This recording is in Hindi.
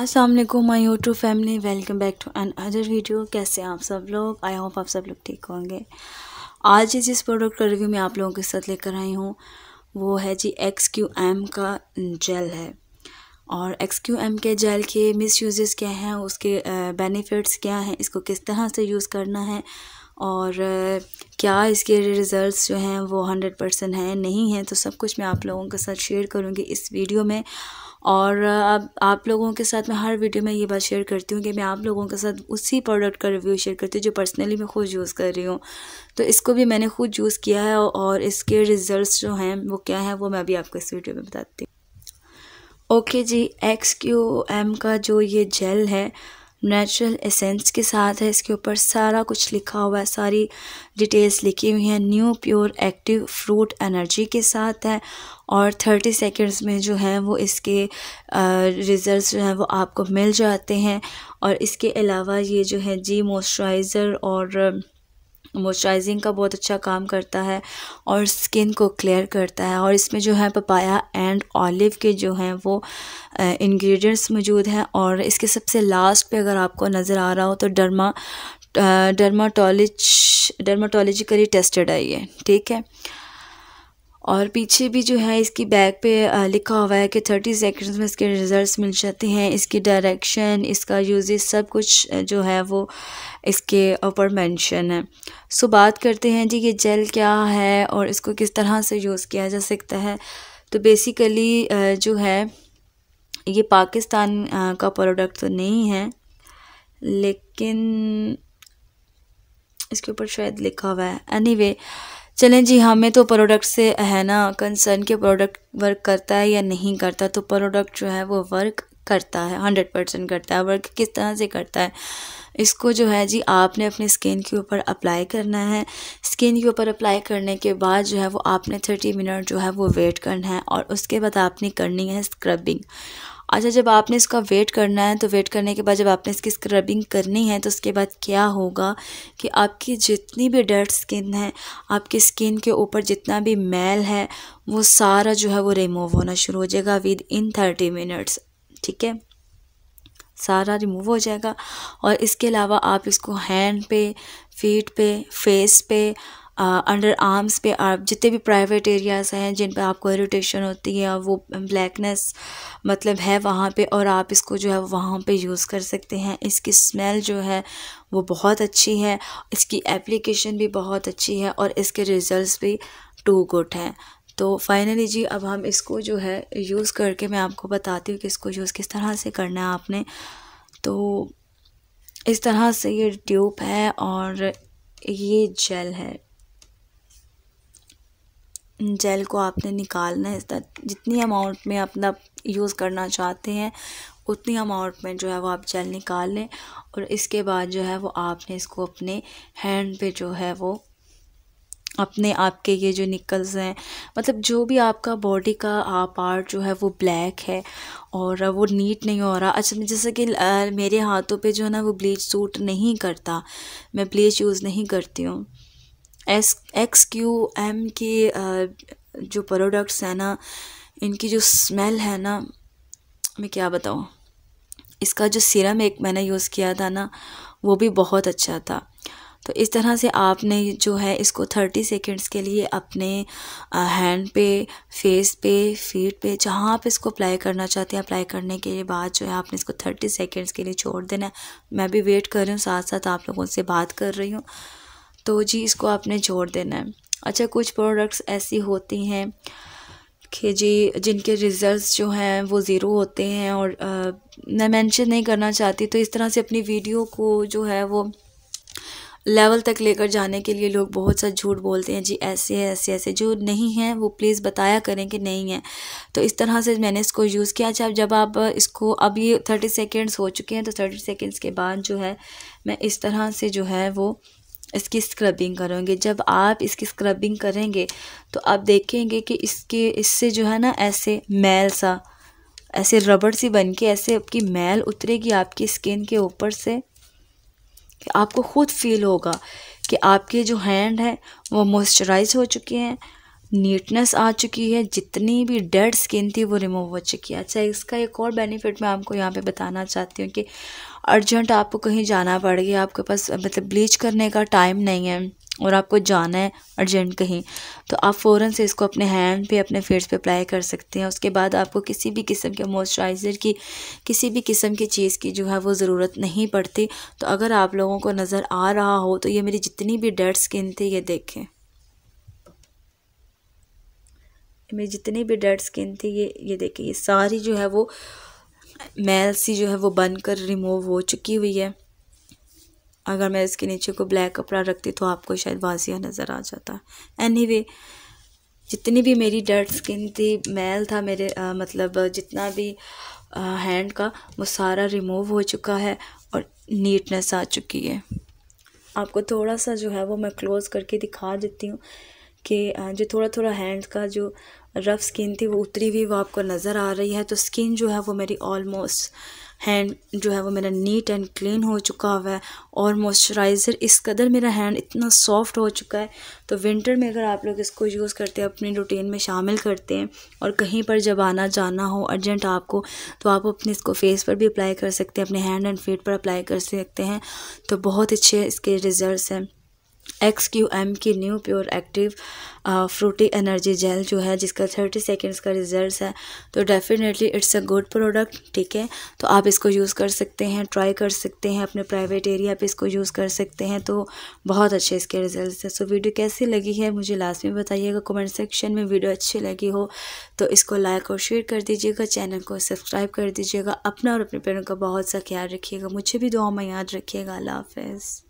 अस्सलाम वालेकुम my YouTube family welcome back to another video कैसे आप सब लोग आई होप आप सब लोग ठीक होंगे आज जिस प्रोडक्ट का रिव्यू मैं आप लोगों के साथ लेकर आई हूँ वो है जी एक्स क्यू एम का जेल है और एक्स क्यू एम के जेल के मिस यूजेस क्या हैं उसके बेनिफिट्स क्या हैं इसको किस तरह से यूज़ करना है और क्या इसके रिज़ल्ट्स जो हैं वो हंड्रेड परसेंट हैं नहीं हैं तो सब कुछ मैं आप लोगों के साथ शेयर करूँगी इस वीडियो में और अब आप लोगों के साथ मैं हर वीडियो में ये बात शेयर करती हूँ कि मैं आप लोगों के साथ उसी प्रोडक्ट का रिव्यू शेयर करती हूँ जो पर्सनली मैं खुद यूज़ कर रही हूँ तो इसको भी मैंने खुद यूज़ किया है और इसके रिज़ल्ट जो हैं वो क्या हैं वो मैं अभी आपको इस वीडियो में बताती हूँ okay G X Q M का जो ये जेल है नेचुरल एसेंस के साथ है इसके ऊपर सारा कुछ लिखा हुआ है सारी डिटेल्स लिखी हुई हैं new pure active fruit energy के साथ है और थर्टी सेकेंड्स में जो है वो इसके रिज़ल्ट जो हैं वो आपको मिल जाते हैं और इसके अलावा ये जो है जी मॉइस्चराइज़र और मॉइस्चराइजिंग का बहुत अच्छा काम करता है और स्किन को क्लियर करता है और इसमें जो है पपाया एंड ऑलिव के जो हैं वो इंग्रेडिएंट्स मौजूद हैं और इसके सबसे लास्ट पे अगर आपको नज़र आ रहा हो तो डर्मा डर्माटोलिज डर्माटोलॉजिकली टेस्टेड है ये ठीक है और पीछे भी जो है इसकी बैक पे लिखा हुआ है कि थर्टी सेकेंड्स में इसके रिजल्ट्स मिल जाते हैं इसकी डायरेक्शन इसका यूजेस सब कुछ जो है वो इसके ऊपर मेंशन है सो बात करते हैं जी ये जेल क्या है और इसको किस तरह से यूज़ किया जा सकता है तो बेसिकली जो है ये पाकिस्तान का प्रोडक्ट तो नहीं है लेकिन इसके ऊपर शायद लिखा हुआ है एनी anyway, चलें जी हमें हाँ, तो प्रोडक्ट से है ना कंसर्न के प्रोडक्ट वर्क करता है या नहीं करता तो प्रोडक्ट जो है वो वर्क करता है हंड्रेड परसेंट करता है वर्क किस तरह से करता है इसको जो है जी आपने अपने स्किन के ऊपर अप्लाई करना है स्किन के ऊपर अप्लाई करने के बाद जो है वो आपने थर्टी मिनट जो है वो वेट करना है और उसके बाद आपने करनी है स्क्रबिंग अच्छा जब आपने इसका वेट करना है तो वेट करने के बाद जब आपने इसकी स्क्रबिंग करनी है तो उसके बाद क्या होगा कि आपकी जितनी भी डर्ट स्किन है आपकी स्किन के ऊपर जितना भी मैल है वो सारा जो है वो रिमूव होना शुरू हो जाएगा विद इन थर्टी मिनट्स ठीक है सारा रिमूव हो जाएगा और इसके अलावा आप इसको हैंड पे फीट पे फेस पे अंडर आर्म्स पे आप जितने भी प्राइवेट एरियाज़ हैं जिन पर आपको इरीटेशन होती है वो ब्लैकनेस मतलब है वहाँ पे और आप इसको जो है वहाँ पे यूज़ कर सकते हैं इसकी स्मेल जो है वो बहुत अच्छी है इसकी एप्लीकेशन भी बहुत अच्छी है और इसके रिज़ल्ट भी टू गुड हैं तो फाइनली जी अब हम इसको जो है यूज़ करके मैं आपको बताती हूँ कि इसको यूज़ किस तरह से करना है आपने तो इस तरह से ये ट्यूब है और ये जेल है जेल को आपने निकालना है जितनी अमाउंट में अपना यूज़ करना चाहते हैं उतनी अमाउंट में जो है वो आप जेल निकाल लें और इसके बाद जो है वो आपने इसको अपने हैंड पे जो है वो अपने आपके ये जो निकल्स हैं मतलब जो भी आपका बॉडी का पार्ट जो है वो ब्लैक है और वो नीट नहीं हो रहा अच्छा जैसे कि मेरे हाथों पे जो है ना वो ब्लीच सूट नहीं करता मैं ब्लीच यूज़ नहीं करती हूँ एस एक्स क्यू एम के जो प्रोडक्ट्स हैं ना इनकी जो स्मेल है ना मैं क्या बताऊँ इसका जो सीरम एक मैंने यूज़ किया था ना वो भी बहुत अच्छा था तो इस तरह से आपने जो है इसको थर्टी सेकेंड्स के लिए अपने हैंड पे फेस पे फीट पे जहाँ आप इसको अप्लाई करना चाहते हैं अप्लाई करने के बाद जो है आपने इसको थर्टी सेकेंड्स के लिए छोड़ देना है मैं भी वेट कर रही हूँ साथ साथ आप लोगों से बात कर रही हूँ तो जी इसको आपने छोड़ देना है अच्छा कुछ प्रोडक्ट्स ऐसी होती हैं कि जी जिनके रिज़ल्ट्स जो हैं वो ज़ीरो होते हैं और आ, मैं मेंशन नहीं करना चाहती तो इस तरह से अपनी वीडियो को जो है वो लेवल तक लेकर जाने के लिए लोग बहुत सा झूठ बोलते हैं जी ऐसे है ऐसे ऐसे जो नहीं हैं वो प्लीज़ बताया करें कि नहीं है तो इस तरह से मैंने इसको यूज़ किया अच्छा जब आप इसको अब ये थर्टी सेकेंड्स हो चुके हैं तो थर्टी सेकेंड्स के बाद जो है मैं इस तरह से जो है वो इसकी स्क्रबिंग करेंगे जब आप इसकी स्क्रबिंग करेंगे तो आप देखेंगे कि इसके इससे जो है ना ऐसे मैल सा ऐसे रबड़ सी बन के ऐसे आपकी मैल उतरेगी आपकी स्किन के ऊपर से कि आपको खुद फील होगा कि आपके जो हैंड हैं वो मॉइस्चराइज हो चुके हैं नीटनेस आ चुकी है जितनी भी डेड स्किन थी वो रिमूव हो चुकी है अच्छा इसका एक और बेनिफिट मैं आपको यहाँ पे बताना चाहती हूँ कि अर्जेंट आपको कहीं जाना पड़ गया आपके पास मतलब ब्लीच करने का टाइम नहीं है और आपको जाना है अर्जेंट कहीं तो आप फ़ौरन से इसको अपने हैंड पे अपने फेस पे अप्लाई कर सकते हैं उसके बाद आपको किसी भी किस्म के मॉइस्चराइज़र की किसी भी किस्म की चीज़ की जो है वो ज़रूरत नहीं पड़ती तो अगर आप लोगों को नज़र आ रहा हो तो ये मेरी जितनी भी डेड स्किन थी ये देखें मेरी जितनी भी डेड स्किन थी ये ये देखिए ये सारी जो है वो मैल सी जो है वो बनकर रिमूव हो चुकी हुई है अगर मैं इसके नीचे को ब्लैक कपड़ा रखती तो आपको शायद वाजिया नज़र आ जाता एनी anyway, जितनी भी मेरी डेड स्किन थी मैल था मेरे आ, मतलब जितना भी हैंड का वो सारा रिमूव हो चुका है और नीटनेस आ चुकी है आपको थोड़ा सा जो है वो मैं क्लोज़ करके दिखा देती हूँ कि जो थोड़ा थोड़ा हैंड का जो रफ़ स्किन थी वो उतरी हुई वो आपको नज़र आ रही है तो स्किन जो है वो मेरी ऑलमोस्ट हैंड जो है वो मेरा नीट एंड क्लीन हो चुका हुआ है और मॉइस्चराइज़र इस कदर मेरा हैंड इतना सॉफ्ट हो चुका है तो विंटर में अगर आप लोग इसको यूज़ करते हैं अपनी रूटीन में शामिल करते हैं और कहीं पर जब आना जाना हो अर्जेंट आपको तो आप अपने इसको फेस पर भी अप्लाई कर सकते हैं अपने हैंड एंड फीट पर अप्लाई कर सकते हैं तो बहुत अच्छे इसके रिज़ल्ट हैं एक्स क्यू एम की new pure active fruity energy gel जो है जिसका थर्टी सेकेंड्स का रिजल्ट है तो definitely it's a good product ठीक है तो आप इसको यूज़ कर सकते हैं ट्राई कर सकते हैं अपने प्राइवेट एरिया पे इसको यूज़ कर सकते हैं तो बहुत अच्छे इसके रिजल्ट हैं सो वीडियो कैसी लगी है मुझे लास्ट में बताइएगा कमेंट सेक्शन में वीडियो अच्छी लगी हो तो इसको लाइक और शेयर कर दीजिएगा चैनल को सब्सक्राइब कर दीजिएगा अपना और अपने पेड़ों का बहुत सा ख्याल रखिएगा मुझे भी दुआ में याद रखिएगा अल्लाह हाफिज़